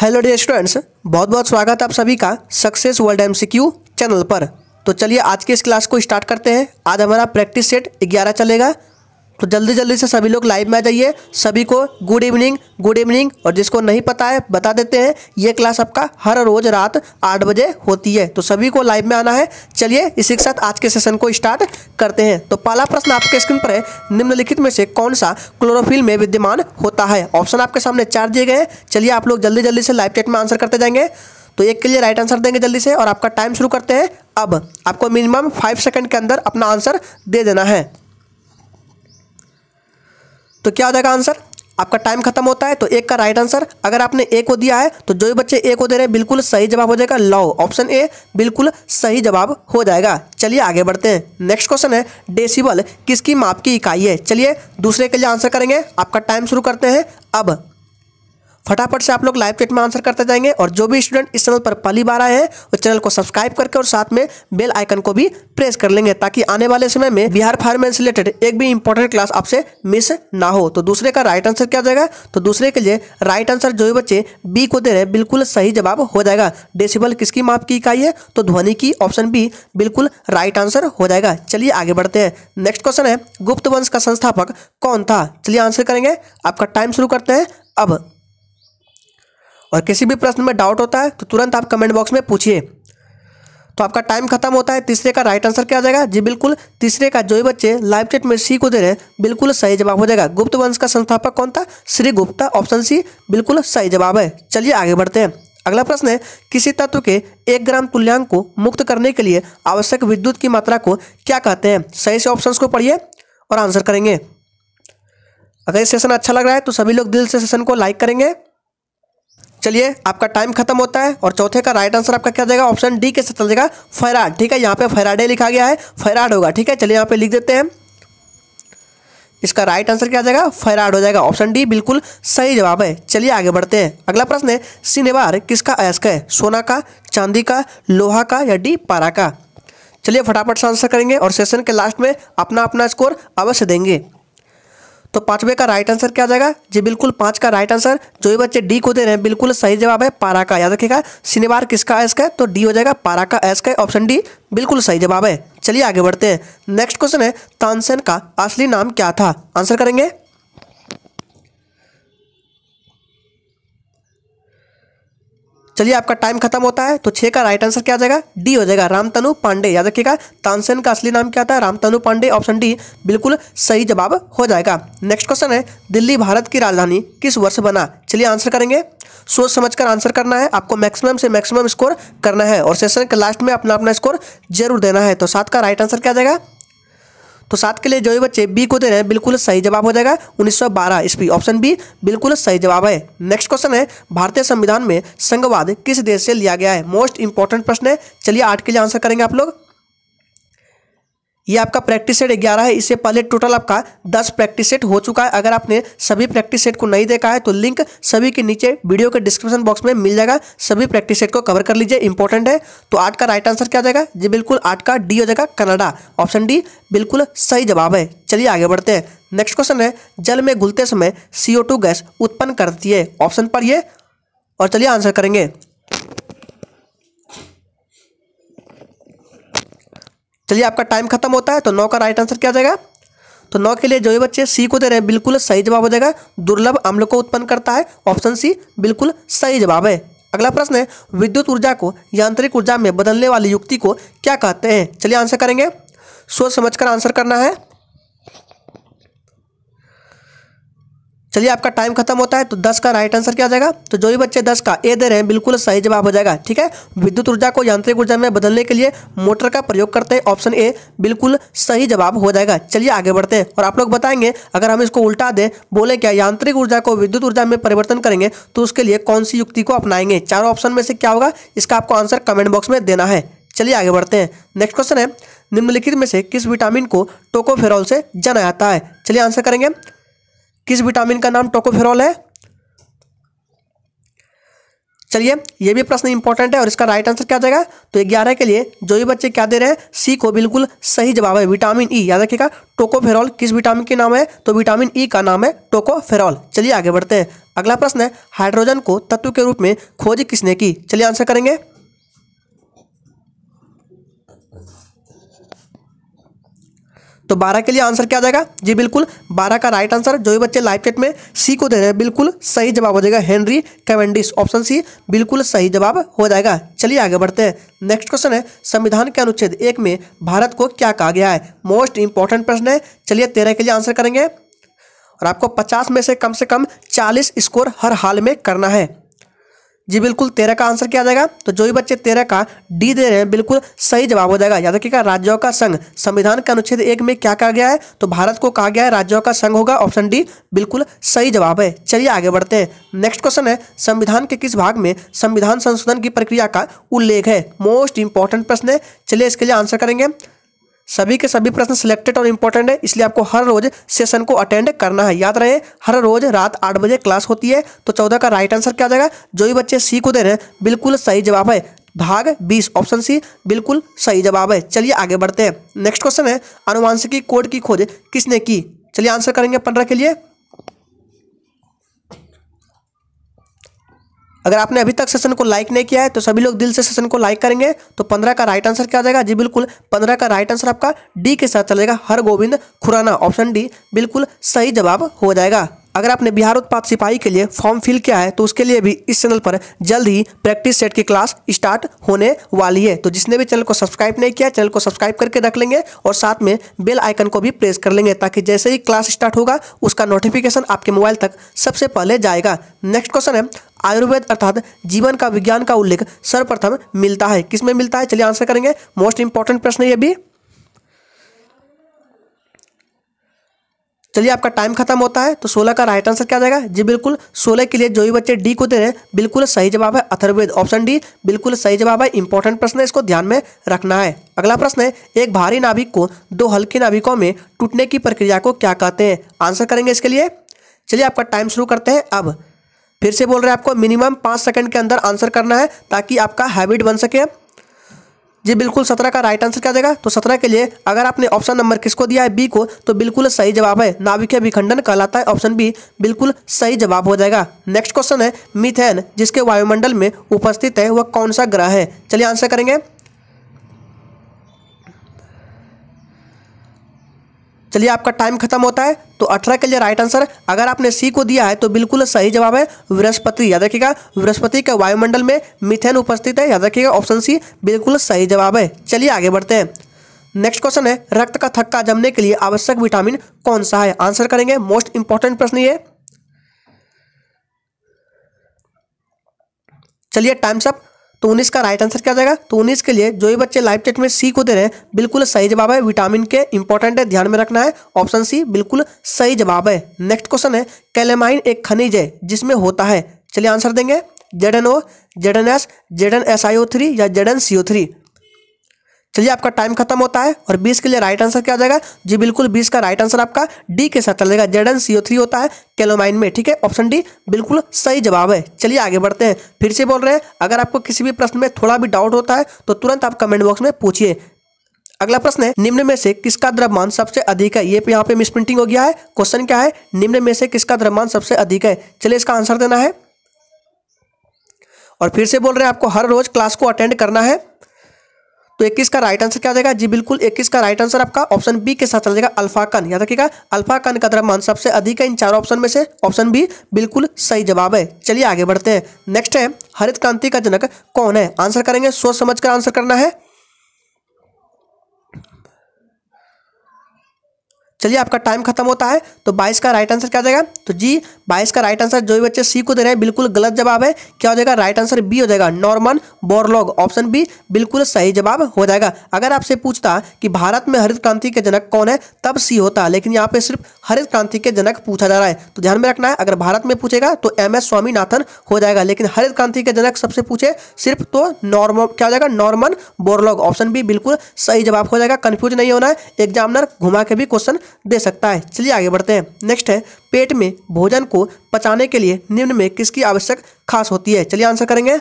hello D students बहुत बहुत स्वागत है आप सभी का सक्सेस वर्ल्ड एम चैनल पर तो चलिए आज के इस क्लास को स्टार्ट करते हैं आज हमारा प्रैक्टिस सेट ग्यारह चलेगा तो जल्दी जल्दी से सभी लोग लाइव में आ जाइए सभी को गुड इवनिंग गुड इवनिंग और जिसको नहीं पता है बता देते हैं ये क्लास आपका हर रोज़ रात आठ बजे होती है तो सभी को लाइव में आना है चलिए इसी के साथ आज के सेशन को स्टार्ट करते हैं तो पहला प्रश्न आपके स्क्रीन पर है निम्नलिखित में से कौन सा क्लोरोफिल में विद्यमान होता है ऑप्शन आपके सामने चार दिए गए हैं चलिए आप लोग जल्दी जल्दी से लाइव चैट में आंसर करते जाएंगे तो एक के लिए राइट आंसर देंगे जल्दी से और आपका टाइम शुरू करते हैं अब आपको मिनिमम फाइव सेकंड के अंदर अपना आंसर दे देना है तो क्या हो जाएगा आंसर आपका टाइम खत्म होता है तो एक का राइट आंसर अगर आपने ए को दिया है तो जो भी बच्चे ए को दे रहे हैं बिल्कुल सही जवाब हो जाएगा लॉ ऑप्शन ए बिल्कुल सही जवाब हो जाएगा चलिए आगे बढ़ते हैं नेक्स्ट क्वेश्चन है डेसिबल किसकी माप की इकाई है चलिए दूसरे के लिए आंसर करेंगे आपका टाइम शुरू करते हैं अब फटाफट से आप लोग लाइव चैट में आंसर करते जाएंगे और जो भी स्टूडेंट इस चैनल पर पहली बार आए हैं वो चैनल को सब्सक्राइब करके और साथ में बेल आइकन को भी प्रेस कर लेंगे ताकि आने वाले समय में बिहार फार्मेंस रिलेटेड एक भी इंपॉर्टेंट क्लास आपसे मिस ना हो तो दूसरे का राइट आंसर क्या जाएगा तो दूसरे के लिए राइट आंसर जो भी बच्चे बी को दे रहे हैं बिल्कुल सही जवाब हो जाएगा डेसिबल किसकी माप की इकाई है तो ध्वनि की ऑप्शन बी बिल्कुल राइट आंसर हो जाएगा चलिए आगे बढ़ते हैं नेक्स्ट क्वेश्चन है गुप्त वंश का संस्थापक कौन था चलिए आंसर करेंगे आपका टाइम शुरू करते हैं अब और किसी भी प्रश्न में डाउट होता है तो तुरंत आप कमेंट बॉक्स में पूछिए तो आपका टाइम खत्म होता है तीसरे का राइट आंसर क्या आ जाएगा जी बिल्कुल तीसरे का जो भी बच्चे लाइव चैट में सी को दे रहे हैं बिल्कुल सही जवाब हो जाएगा गुप्त वंश का संस्थापक कौन था श्री गुप्ता ऑप्शन सी बिल्कुल सही जवाब है चलिए आगे बढ़ते हैं अगला प्रश्न है किसी तत्व के एक ग्राम तुल्यांक को मुक्त करने के लिए आवश्यक विद्युत की मात्रा को क्या कहते हैं सही से ऑप्शन को पढ़िए और आंसर करेंगे अगर ये सेशन अच्छा लग रहा है तो सभी लोग दिल से सेशन को लाइक करेंगे चलिए आपका टाइम खत्म होता है और चौथे का राइट आंसर आपका क्या जाएगा ऑप्शन डी के साथ चल जाएगा फैराड ठीक है यहाँ पे फैराडे लिखा गया है फैराड होगा ठीक है चलिए यहाँ पे लिख देते हैं इसका राइट आंसर क्या जाएगा फैराड हो जाएगा ऑप्शन डी बिल्कुल सही जवाब है चलिए आगे बढ़ते हैं अगला प्रश्न है सिनेवार किसका अयस्क है सोना का चांदी का लोहा का या डी पारा का चलिए फटाफट से आंसर करेंगे और सेशन के लास्ट में अपना अपना स्कोर अवश्य देंगे तो पांचवे का राइट आंसर क्या जाएगा जी बिल्कुल पांच का राइट आंसर जो भी बच्चे डी को दे रहे हैं बिल्कुल सही जवाब है पारा का याद रखिएगा शनिवार किसका एस का तो डी हो जाएगा पारा का एस का ऑप्शन डी बिल्कुल सही जवाब है चलिए आगे बढ़ते हैं नेक्स्ट क्वेश्चन है तानसेन का असली नाम क्या था आंसर करेंगे चलिए आपका टाइम खत्म होता है तो छः का राइट आंसर क्या आ जाएगा डी हो जाएगा रामतनु पांडे याद रखिएगा तानसेन का असली नाम क्या था रामतनु पांडे ऑप्शन डी बिल्कुल सही जवाब हो जाएगा नेक्स्ट क्वेश्चन है दिल्ली भारत की राजधानी किस वर्ष बना चलिए आंसर करेंगे सोच समझ कर आंसर करना है आपको मैक्सिमम से मैक्सिमम स्कोर करना है और सेशन के लास्ट में अपना अपना स्कोर जरूर देना है तो सात का राइट आंसर क्या जाएगा तो सात के लिए जो भी बच्चे बी को दे रहे हैं बिल्कुल सही जवाब हो जाएगा 1912 ईस्वी ऑप्शन बी बिल्कुल सही जवाब है नेक्स्ट क्वेश्चन है भारतीय संविधान में संघवाद किस देश से लिया गया है मोस्ट इंपॉर्टेंट प्रश्न है चलिए आठ के लिए आंसर करेंगे आप लोग ये आपका प्रैक्टिस सेट ग्यारह है इससे पहले टोटल आपका दस प्रैक्टिस सेट हो चुका है अगर आपने सभी प्रैक्टिस सेट को नहीं देखा है तो लिंक सभी के नीचे वीडियो के डिस्क्रिप्शन बॉक्स में मिल जाएगा सभी प्रैक्टिस सेट को कवर कर लीजिए इंपॉर्टेंट है तो आठ का राइट आंसर क्या जाएगा जी बिल्कुल आठ का डी हो जाएगा कनाडा ऑप्शन डी बिल्कुल सही जवाब है चलिए आगे बढ़ते हैं नेक्स्ट क्वेश्चन है जल में घुलते समय सी गैस उत्पन्न करती है ऑप्शन पर ये और चलिए आंसर करेंगे चलिए आपका टाइम खत्म होता है तो नौ का राइट आंसर क्या जाएगा तो नौ के लिए जो भी बच्चे सी को दे रहे हैं बिल्कुल सही जवाब हो जाएगा दुर्लभ अम्ल को उत्पन्न करता है ऑप्शन सी बिल्कुल सही जवाब है अगला प्रश्न है विद्युत ऊर्जा को यांत्रिक ऊर्जा में बदलने वाली युक्ति को क्या कहते हैं चलिए आंसर करेंगे सोच समझकर आंसर करना है चलिए आपका टाइम खत्म होता है तो दस का राइट आंसर क्या हो जाएगा तो जो भी बच्चे दस का ए दे रहे हैं बिल्कुल सही जवाब हो जाएगा ठीक है विद्युत ऊर्जा को यांत्रिक ऊर्जा में बदलने के लिए मोटर का प्रयोग करते हैं ऑप्शन ए बिल्कुल सही जवाब हो जाएगा चलिए आगे बढ़ते हैं और आप लोग बताएंगे अगर हम इसको उल्टा दें बोले क्या यांत्रिक ऊर्जा को विद्युत ऊर्जा में परिवर्तन करेंगे तो उसके लिए कौन सी युक्ति को अपनाएंगे चारों ऑप्शन में से क्या होगा इसका आपको आंसर कमेंट बॉक्स में देना है चलिए आगे बढ़ते हैं नेक्स्ट क्वेश्चन है निम्नलिखित में से किस विटामिन को टोकोफेरॉल से जाना जाता है चलिए आंसर करेंगे किस विटामिन का नाम टोकोफेरॉल है चलिए ये भी प्रश्न इंपॉर्टेंट है और इसका राइट आंसर क्या जाएगा तो ग्यारह के लिए जो भी बच्चे क्या दे रहे हैं सी को बिल्कुल सही जवाब है विटामिन ई e, याद रखिएगा टोकोफेरॉल किस विटामिन के नाम है तो विटामिन ई e का नाम है टोकोफेरॉल चलिए आगे बढ़ते हैं अगला प्रश्न है हाइड्रोजन को तत्व के रूप में खोज किसने की चलिए आंसर करेंगे तो बारह के लिए आंसर क्या आ जाएगा जी बिल्कुल बारह का राइट आंसर जो भी बच्चे लाइव चेट में सी को दे रहे हैं बिल्कुल सही जवाब हो जाएगा हेनरी कैवेंडिस ऑप्शन सी बिल्कुल सही जवाब हो जाएगा चलिए आगे बढ़ते हैं नेक्स्ट क्वेश्चन है संविधान के अनुच्छेद एक में भारत को क्या कहा गया है मोस्ट इंपॉर्टेंट प्रश्न है चलिए तेरह के लिए आंसर करेंगे और आपको पचास में से कम से कम चालीस स्कोर हर हाल में करना है जी बिल्कुल तेरह का आंसर क्या आ जाएगा तो जो भी बच्चे तेरह का डी दे रहे हैं बिल्कुल सही जवाब हो जाएगा याद रखिएगा राज्यों का संघ संविधान के अनुच्छेद एक में क्या कहा गया है तो भारत को कहा गया है राज्यों का संघ होगा ऑप्शन डी बिल्कुल सही जवाब है चलिए आगे बढ़ते हैं नेक्स्ट क्वेश्चन है संविधान के किस भाग में संविधान संशोधन की प्रक्रिया का उल्लेख है मोस्ट इंपॉर्टेंट प्रश्न है चलिए इसके लिए आंसर करेंगे सभी के सभी प्रश्न सिलेक्टेड और इंपॉर्टेंट है इसलिए आपको हर रोज सेशन को अटेंड करना है याद रहे हर रोज रात आठ बजे क्लास होती है तो चौदह का राइट आंसर क्या जाएगा जो भी बच्चे सी को दे रहे हैं बिल्कुल सही जवाब है भाग बीस ऑप्शन सी बिल्कुल सही जवाब है चलिए आगे बढ़ते हैं नेक्स्ट क्वेश्चन है अनुवांशिकी कोड की खोज किसने की चलिए आंसर करेंगे पंद्रह के लिए अगर आपने अभी तक सेशन को लाइक नहीं किया है तो सभी लोग दिल से सेशन को लाइक करेंगे तो पंद्रह का राइट आंसर क्या जाएगा जी बिल्कुल पंद्रह का राइट आंसर आपका डी के साथ चलेगा हर गोविंद खुराना ऑप्शन डी बिल्कुल सही जवाब हो जाएगा अगर आपने बिहार उत्पाद सिपाही के लिए फॉर्म फिल किया है तो उसके लिए भी इस चैनल पर जल्द ही प्रैक्टिस सेट की क्लास स्टार्ट होने वाली है तो जिसने भी चैनल को सब्सक्राइब नहीं किया चैनल को सब्सक्राइब करके रख लेंगे और साथ में बेल आइकन को भी प्रेस कर लेंगे ताकि जैसे ही क्लास स्टार्ट होगा उसका नोटिफिकेशन आपके मोबाइल तक सबसे पहले जाएगा नेक्स्ट क्वेश्चन है आयुर्वेद अर्थात जीवन का विज्ञान का उल्लेख सर्वप्रथम मिलता है किसमें मिलता है चलिए आंसर करेंगे मोस्ट इंपॉर्टेंट प्रश्न ये भी चलिए आपका टाइम खत्म होता है तो 16 का राइट आंसर क्या जाएगा जी बिल्कुल 16 के लिए जो भी बच्चे डी को दे रहे हैं बिल्कुल सही जवाब है अथर्वेद ऑप्शन डी बिल्कुल सही जवाब है इंपॉर्टेंट प्रश्न है इसको ध्यान में रखना है अगला प्रश्न है एक भारी नाभिक को दो हल्के नाभिकों में टूटने की प्रक्रिया को क्या कहते हैं आंसर करेंगे इसके लिए चलिए आपका टाइम शुरू करते हैं अब फिर से बोल रहे हैं आपको मिनिमम पाँच सेकंड के अंदर आंसर करना है ताकि आपका हैबिट बन सके जी बिल्कुल सत्रह का राइट आंसर क्या देगा तो सत्रह के लिए अगर आपने ऑप्शन नंबर किसको दिया है बी को तो बिल्कुल सही जवाब है नाविकीय विखंडन कहलाता है ऑप्शन बी बिल्कुल सही जवाब हो जाएगा नेक्स्ट क्वेश्चन है मिथेन जिसके वायुमंडल में उपस्थित है वह कौन सा ग्रह है चलिए आंसर करेंगे चलिए आपका टाइम खत्म होता है तो अठारह के लिए राइट आंसर अगर आपने सी को दिया है तो बिल्कुल सही जवाब है बृहस्पति याद रखिएगा बृहस्पति का वायुमंडल में मिथेन उपस्थित है याद रखिएगा ऑप्शन सी बिल्कुल सही जवाब है चलिए आगे बढ़ते हैं नेक्स्ट क्वेश्चन है रक्त का थक्का जमने के लिए आवश्यक विटामिन कौन सा है आंसर करेंगे मोस्ट इंपॉर्टेंट प्रश्न ये चलिए टाइम्स अप तो उन्नीस का राइट आंसर क्या जाएगा तो उन्नीस के लिए जो भी बच्चे लाइव चैट में सी को दे रहे हैं बिल्कुल सही जवाब है विटामिन के इंपॉर्टेंट है ध्यान में रखना है ऑप्शन सी बिल्कुल सही जवाब है नेक्स्ट क्वेश्चन है कैलेमाइन एक खनिज है जिसमें होता है चलिए आंसर देंगे Z N O Z N S Z N S I O three या Z N C O three चलिए आपका टाइम खत्म होता है और बीस के लिए राइट आंसर क्या हो जाएगा जी बिल्कुल बीस का राइट आंसर आपका डी के साथ चल जाएगा जेडन सीओ थ्री होता है कैलोमाइन में ठीक है ऑप्शन डी बिल्कुल सही जवाब है चलिए आगे बढ़ते हैं फिर से बोल रहे हैं अगर आपको किसी भी प्रश्न में थोड़ा भी डाउट होता है तो तुरंत आप कमेंट बॉक्स में पूछिए अगला प्रश्न है निम्न में से किसका द्रव्यमान सबसे अधिक है ये यहाँ पे मिसप्रिंटिंग हो गया है क्वेश्चन क्या है निम्न में से किसका द्रव्यमान सबसे अधिक है चलिए इसका आंसर देना है और फिर से बोल रहे हैं आपको हर रोज क्लास को अटेंड करना है तो इक्कीस का राइट आंसर क्या हो जाएगा जी बिल्कुल इक्कीस का राइट आंसर आपका ऑप्शन बी के साथ चल जाएगा अल्फाकन याद रखिएगा अल्फाकन का द्रव्यमान सबसे अधिक है इन चारों ऑप्शन में से ऑप्शन बी बिल्कुल सही जवाब है चलिए आगे बढ़ते हैं नेक्स्ट है हरित क्रांति का जनक कौन है आंसर करेंगे सोच समझ कर आंसर करना है चलिए आपका टाइम खत्म होता है तो बाईस का राइट आंसर क्या जाएगा तो जी बाईस का राइट आंसर जो भी बच्चे सी को दे रहे हैं बिल्कुल गलत जवाब है क्या हो जाएगा राइट आंसर बी हो जाएगा नॉर्मन बोरलॉग ऑप्शन बी बिल्कुल सही जवाब हो जाएगा अगर आपसे पूछता कि भारत में हरित क्रांति के जनक कौन है तब सी होता है लेकिन यहाँ पे सिर्फ हरित क्रांति के जनक पूछा जा रहा है तो ध्यान में रखना है अगर भारत में पूछेगा तो एम एस स्वामीनाथन हो जाएगा लेकिन हरित क्रांति के जनक सबसे पूछे सिर्फ तो नॉर्म क्या हो जाएगा नॉर्मन बोरलॉग ऑप्शन बी बिल्कुल सही जवाब हो जाएगा कन्फ्यूज नहीं होना है एग्जामिनर घुमा के भी क्वेश्चन दे सकता है चलिए आगे बढ़ते हैं नेक्स्ट है पेट में भोजन को पचाने के लिए निम्न में किसकी आवश्यक खास होती है चलिए आंसर करेंगे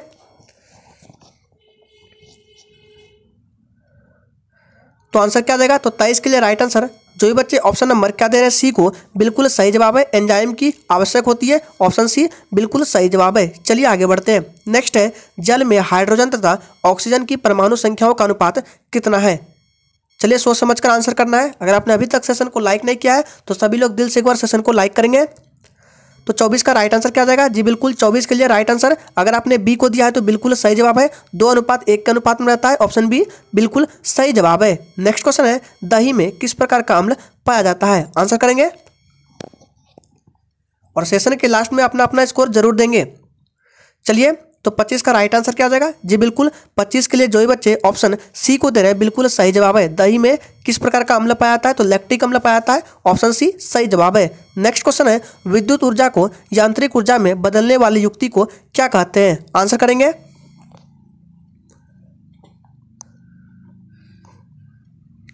तो आंसर क्या देगा तो तेईस के लिए राइट आंसर जो भी बच्चे ऑप्शन नंबर क्या दे रहे हैं सी को बिल्कुल सही जवाब है एंजाइम की आवश्यक होती है ऑप्शन सी बिल्कुल सही जवाब है चलिए आगे बढ़ते हैं नेक्स्ट है जल में हाइड्रोजन तथा ऑक्सीजन की परमाणु संख्याओं का अनुपात कितना है चलिए सोच समझ कर आंसर करना है अगर आपने अभी तक सेशन को लाइक नहीं किया है तो सभी लोग दिल से एक बार सेशन को लाइक करेंगे तो 24 का राइट आंसर क्या जाएगा जी बिल्कुल 24 के लिए राइट आंसर अगर आपने बी को दिया है तो बिल्कुल सही जवाब है दो अनुपात एक के अनुपात में रहता है ऑप्शन बी बिल्कुल सही जवाब है नेक्स्ट क्वेश्चन है दही में किस प्रकार का अम्ल पाया जाता है आंसर करेंगे और सेशन के लास्ट में अपना अपना स्कोर जरूर देंगे चलिए तो 25 का राइट आंसर क्या हो जाएगा जी बिल्कुल 25 के लिए जो ही बच्चे ऑप्शन सी को दे रहे हैं बिल्कुल सही जवाब है दही में किस प्रकार का अम्ल पाया जाता है तो लैक्टिक अम्ल पाया जाता है ऑप्शन सी सही जवाब है नेक्स्ट क्वेश्चन है विद्युत ऊर्जा को यांत्रिक ऊर्जा में बदलने वाली युक्ति को क्या कहते हैं आंसर करेंगे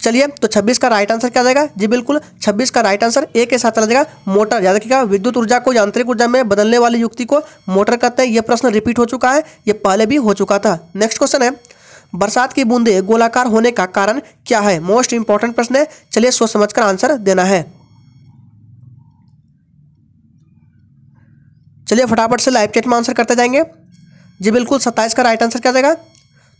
चलिए तो छब्बीस का राइट आंसर क्या जाएगा जी बिल्कुल छब्बीस का राइट आंसर ए के साथ चला जाएगा मोटर याद रखिएगा विद्युत ऊर्जा को यांत्रिक ऊर्जा में बदलने वाली युक्ति को मोटर कहते हैं यह प्रश्न रिपीट हो चुका है यह पहले भी हो चुका था नेक्स्ट क्वेश्चन है बरसात की बूंदे गोलाकार होने का कारण क्या है मोस्ट इंपॉर्टेंट प्रश्न है चलिए सोच समझ कर आंसर देना है चलिए फटाफट से लाइव चैट में आंसर करते जाएंगे जी बिल्कुल सत्ताईस का राइट आंसर क्या जाएगा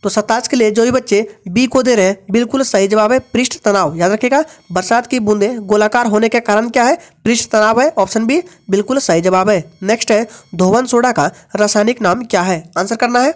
तो सत्ताईस के लिए जो भी बच्चे बी को दे रहे हैं बिल्कुल सही जवाब है पृष्ठ तनाव याद रखिएगा बरसात की बूंदे गोलाकार होने के कारण क्या है पृष्ठ तनाव है ऑप्शन बी बिल्कुल सही जवाब है नेक्स्ट है धोवन सोडा का रासायनिक नाम क्या है आंसर करना है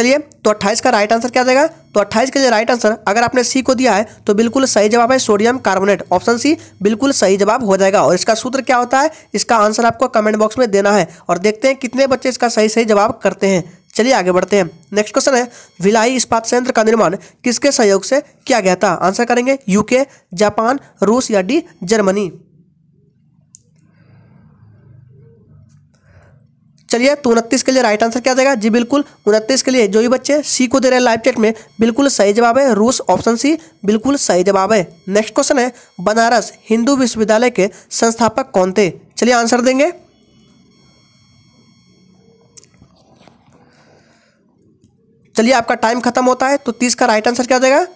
चलिए तो अट्ठाईस का राइट आंसर क्या देगा तो अट्ठाईस का जो राइट आंसर अगर आपने सी को दिया है तो बिल्कुल सही जवाब है सोडियम कार्बोनेट ऑप्शन सी बिल्कुल सही जवाब हो जाएगा और इसका सूत्र क्या होता है इसका आंसर आपको कमेंट बॉक्स में देना है और देखते हैं कितने बच्चे इसका सही सही जवाब करते हैं चलिए आगे बढ़ते हैं नेक्स्ट क्वेश्चन है विलाई इस्पात संयंत्र का निर्माण किसके सहयोग से किया गया था आंसर करेंगे यूके जापान रूस या डी जर्मनी चलिए तो उनतीस के लिए राइट आंसर क्या जाएगा जी बिल्कुल उनतीस के लिए जो भी बच्चे सी को दे रहे हैं लाइव चैट में बिल्कुल सही जवाब है रूस ऑप्शन सी बिल्कुल सही जवाब है नेक्स्ट क्वेश्चन है बनारस हिंदू विश्वविद्यालय के संस्थापक कौन थे चलिए आंसर देंगे चलिए आपका टाइम खत्म होता है तो तीस का राइट आंसर क्या जाएगा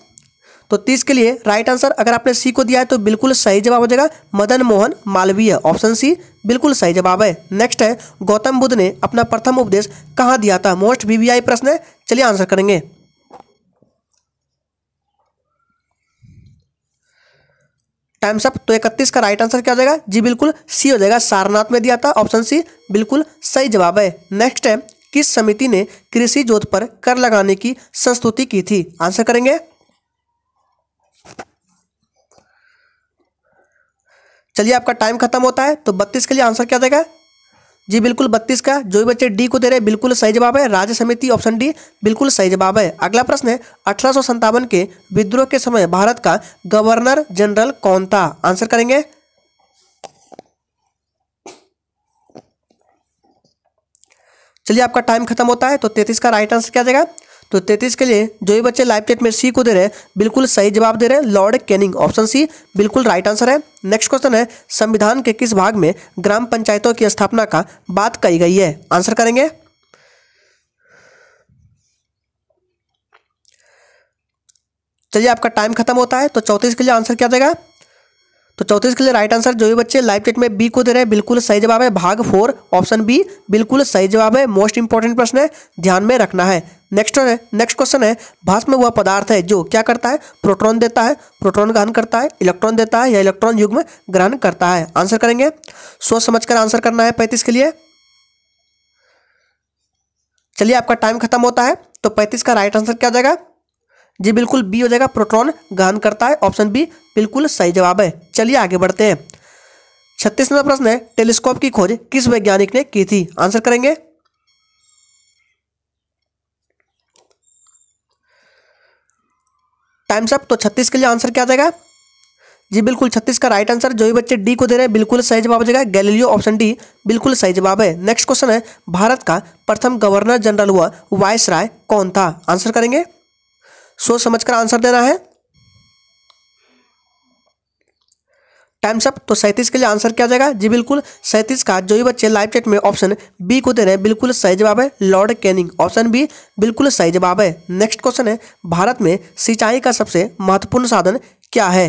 तो तीस के लिए राइट आंसर अगर आपने सी को दिया है तो बिल्कुल सही जवाब हो जाएगा मदन मोहन मालवीय ऑप्शन सी बिल्कुल सही जवाब है नेक्स्ट है गौतम बुद्ध ने अपना प्रथम उपदेश कहाँ दिया था मोस्ट वीवीआई प्रश्न है चलिए आंसर करेंगे टाइम्स अप तो इकतीस का राइट आंसर क्या हो जाएगा जी बिल्कुल सी हो जाएगा सारनाथ में दिया था ऑप्शन सी बिल्कुल सही जवाब है नेक्स्ट है किस समिति ने कृषि जोत पर कर लगाने की संस्तुति की थी आंसर करेंगे चलिए आपका टाइम खत्म होता है तो बत्तीस के लिए आंसर क्या देगा जी बिल्कुल बत्तीस का जो भी बच्चे डी को दे रहे हैं बिल्कुल सही जवाब है राज्य समिति ऑप्शन डी बिल्कुल सही जवाब है अगला प्रश्न है अठारह के विद्रोह के समय भारत का गवर्नर जनरल कौन था आंसर करेंगे चलिए आपका टाइम खत्म होता है तो तैतीस का राइट आंसर क्या देगा तो तैतीस के लिए जो भी बच्चे लाइव चैट में सी को दे रहे हैं बिल्कुल सही जवाब दे रहे हैं लॉर्ड कैनिंग ऑप्शन सी बिल्कुल राइट आंसर है नेक्स्ट क्वेश्चन है संविधान के किस भाग में ग्राम पंचायतों की स्थापना का बात कही गई है आंसर करेंगे चलिए आपका टाइम खत्म होता है तो चौंतीस के लिए आंसर क्या देगा तो चौंतीस के लिए राइट आंसर जो भी बच्चे लाइव चेट में बी को दे रहे हैं बिल्कुल सही जवाब है भाग फोर ऑप्शन बी बिल्कुल सही जवाब है मोस्ट इंपॉर्टेंट प्रश्न है ध्यान में रखना है नेक्स्ट है नेक्स्ट क्वेश्चन है भाष में वह पदार्थ है जो क्या करता है प्रोटॉन देता है प्रोटॉन ग्रहण करता है इलेक्ट्रॉन देता है या इलेक्ट्रॉन युग में ग्रहण करता है आंसर करेंगे सोच समझ कर आंसर करना है पैंतीस के लिए चलिए आपका टाइम खत्म होता है तो पैंतीस का राइट आंसर क्या हो जाएगा जी बिल्कुल बी हो जाएगा प्रोटॉन ग्रहण करता है ऑप्शन बी बिल्कुल सही जवाब है चलिए आगे बढ़ते हैं नंबर प्रश्न है टेलीस्कोप की खोज किस वैज्ञानिक ने की थी आंसर करेंगे टाइम्स अप तो छत्तीस के लिए आंसर क्या जाएगा जी बिल्कुल छत्तीस का राइट आंसर जो भी बच्चे डी को दे रहे हैं बिल्कुल सही जवाब हो जाएगा गैलीलियो ऑप्शन डी बिल्कुल सही जवाब है नेक्स्ट क्वेश्चन है भारत का प्रथम गवर्नर जनरल हुआ वायस राय कौन था आंसर करेंगे सोच समझकर आंसर देना है टाइम्स अप तो सैंतीस के लिए आंसर क्या जाएगा जी बिल्कुल सैंतीस का जो भी बच्चे लाइव चैट में ऑप्शन बी को दे रहे हैं बिल्कुल सही जवाब है लॉर्ड कैनिंग ऑप्शन बी बिल्कुल सही जवाब है नेक्स्ट क्वेश्चन है भारत में सिंचाई का सबसे महत्वपूर्ण साधन क्या है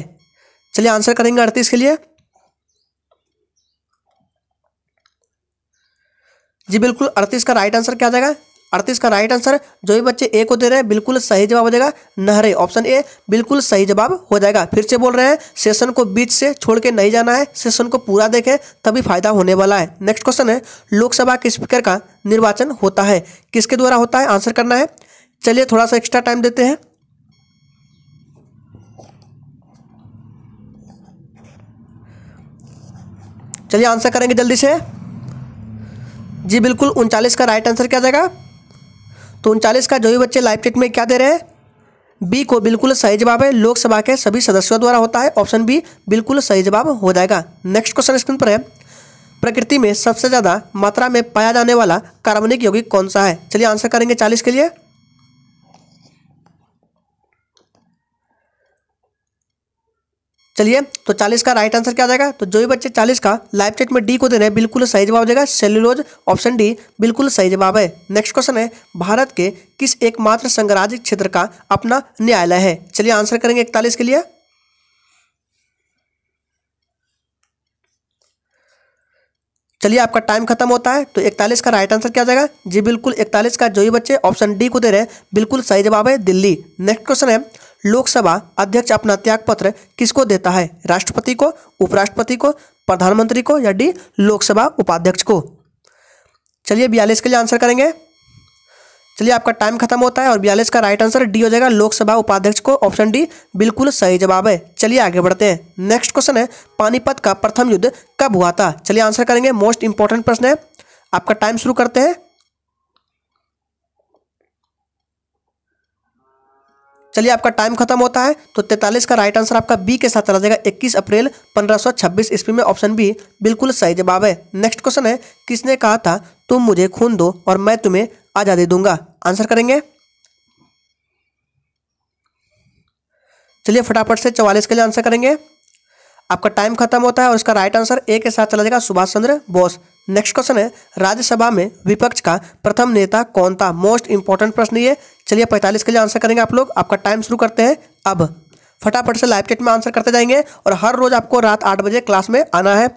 चलिए आंसर करेंगे अड़तीस के लिए जी बिल्कुल अड़तीस का राइट आंसर क्या जाएगा अड़तीस का राइट आंसर जो भी बच्चे ए को दे रहे हैं बिल्कुल सही जवाब हो जाएगा नहरे ऑप्शन ए बिल्कुल सही जवाब हो जाएगा फिर से बोल रहे हैं सेशन को बीच से छोड़ के नहीं जाना है सेशन को पूरा देखें तभी फायदा होने वाला है नेक्स्ट क्वेश्चन है लोकसभा के स्पीकर का निर्वाचन होता है किसके द्वारा होता है आंसर करना है चलिए थोड़ा सा एक्स्ट्रा टाइम देते हैं चलिए आंसर करेंगे जल्दी से जी बिल्कुल उनचालीस का राइट आंसर क्या जाएगा तो उनचालीस का जो भी बच्चे लाइव चैट में क्या दे रहे हैं बी को बिल्कुल सही जवाब है लोकसभा के सभी सदस्यों द्वारा होता है ऑप्शन बी बिल्कुल सही जवाब हो जाएगा नेक्स्ट क्वेश्चन स्क्रीन पर है प्रकृति में सबसे ज़्यादा मात्रा में पाया जाने वाला कार्बनिक यौगिक कौन सा है चलिए आंसर करेंगे चालीस के लिए चलिए तो 40 का राइट आंसर क्या आ जाएगा तो जो भी बच्चे 40 का लाइफ चेट में डी को दे रहे हैं बिल्कुल सही जवाब देगा सेल्यूलोज ऑप्शन डी बिल्कुल सही जवाब है नेक्स्ट क्वेश्चन है भारत के किस एकमात्र संग्राज्य क्षेत्र का अपना न्यायालय है चलिए आंसर करेंगे इकतालीस के लिए चलिए आपका टाइम खत्म होता है तो 41 का राइट आंसर क्या जाएगा जी बिल्कुल 41 का जो भी बच्चे ऑप्शन डी को दे रहे हैं बिल्कुल सही जवाब है दिल्ली नेक्स्ट क्वेश्चन है लोकसभा अध्यक्ष अपना त्यागपत्र किसको देता है राष्ट्रपति को उपराष्ट्रपति को प्रधानमंत्री को या डी लोकसभा उपाध्यक्ष को चलिए बयालीस के लिए आंसर करेंगे चलिए आपका टाइम खत्म होता है और बयालीस का राइट आंसर डी हो जाएगा लोकसभा उपाध्यक्ष को ऑप्शन डी बिल्कुल सही जवाब है चलिए आगे बढ़ते हैं नेक्स्ट क्वेश्चन है पानीपत का प्रथम युद्ध कब हुआ था चलिए आंसर करेंगे मोस्ट इंपॉर्टेंट प्रश्न है आपका टाइम शुरू करते हैं चलिए आपका टाइम खत्म होता है तो तैतालीस का राइट आंसर आपका बी के साथ चला जाएगा इक्कीस अप्रैल पंद्रह सौ छब्बीस ईस्वी में ऑप्शन बी बिल्कुल सही जवाब है नेक्स्ट क्वेश्चन है किसने कहा था तुम मुझे खून दो और मैं तुम्हें आज़ादी दूंगा आंसर करेंगे चलिए फटाफट से चौवालीस के लिए आंसर करेंगे आपका टाइम खत्म होता है और इसका राइट आंसर ए के साथ चला जाएगा सुभाष चंद्र बोस नेक्स्ट क्वेश्चन है राज्यसभा में विपक्ष का प्रथम नेता कौन था मोस्ट इंपॉर्टेंट प्रश्न ये चलिए पैंतालीस के लिए आंसर करेंगे आप लोग आपका टाइम शुरू करते हैं अब फटाफट से लाइव चेट में आंसर करते जाएंगे और हर रोज आपको रात आठ बजे क्लास में आना है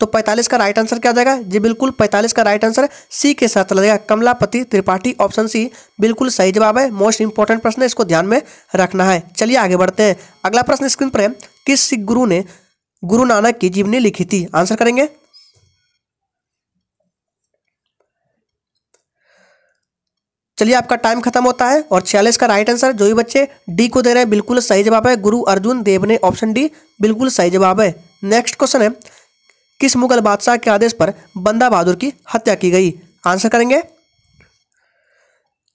तो 45 का राइट आंसर क्या जाएगा जी बिल्कुल 45 का राइट आंसर सी के साथ चला जाएगा कमलापति त्रिपाठी ऑप्शन सी बिल्कुल सही जवाब है मोस्ट इंपॉर्टेंट प्रश्न है इसको ध्यान में रखना है चलिए आगे बढ़ते हैं अगला प्रश्न स्क्रीन पर है किस सिख गुरु ने गुरु नानक की जीवनी लिखी थी आंसर करेंगे चलिए आपका टाइम खत्म होता है और छियालीस का राइट आंसर जो भी बच्चे डी को दे रहे हैं बिल्कुल सही जवाब है गुरु अर्जुन देव ने ऑप्शन डी बिल्कुल सही जवाब है नेक्स्ट क्वेश्चन है किस मुगल बादशाह के आदेश पर बंदा बहादुर की हत्या की गई आंसर करेंगे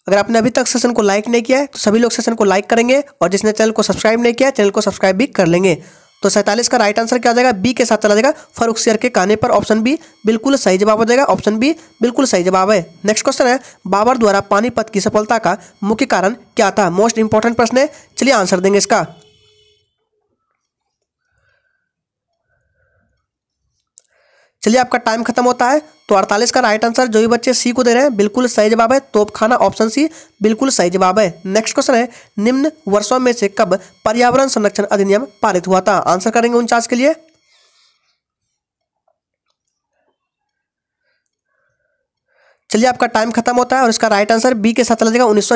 अगर आपने अभी तक सेशन को लाइक नहीं किया है तो सभी लोग सेशन को लाइक करेंगे और जिसने चैनल को सब्सक्राइब नहीं किया चैनल को सब्सक्राइब भी कर लेंगे तो सैंतालीस का राइट आंसर क्या हो जाएगा बी के साथ चला जाएगा फरुख सियर के कहने पर ऑप्शन बी बिल्कुल सही जवाब हो जाएगा ऑप्शन बी बिल्कुल सही जवाब है नेक्स्ट क्वेश्चन है बाबर द्वारा पानीपत की सफलता का मुख्य कारण क्या था मोस्ट इंपॉर्टेंट प्रश्न है चलिए आंसर देंगे इसका चलिए आपका टाइम खत्म होता है तो 48 का राइट आंसर जो भी बच्चे सी को दे रहे हैं बिल्कुल सही जवाब है तोपखाना ऑप्शन सी बिल्कुल सही जवाब है नेक्स्ट क्वेश्चन है निम्न वर्षों में से कब पर्यावरण संरक्षण अधिनियम पारित हुआ था आंसर करेंगे उनचास के लिए चलिए आपका टाइम खत्म होता है और इसका राइट आंसर बी के साथ चला जाएगा उन्नीस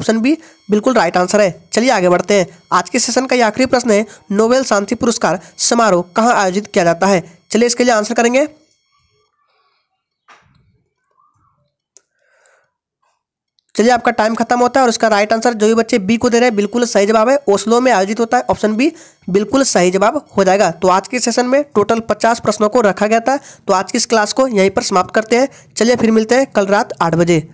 ऑप्शन बी बिल्कुल राइट आंसर है चलिए आगे बढ़ते हैं आज के सेशन का आखिरी प्रश्न है नोबेल शांति पुरस्कार समारोह कहाँ आयोजित किया जाता है चलिए इसके लिए आंसर करेंगे चलिए आपका टाइम खत्म होता है और इसका राइट आंसर जो भी बच्चे बी को दे रहे हैं बिल्कुल सही जवाब है ओस्लो में आयोजित होता है ऑप्शन बी बिल्कुल सही जवाब हो जाएगा तो आज के सेशन में टोटल पचास प्रश्नों को रखा गया था तो आज की इस क्लास को यहीं पर समाप्त करते हैं चलिए फिर मिलते हैं कल रात आठ बजे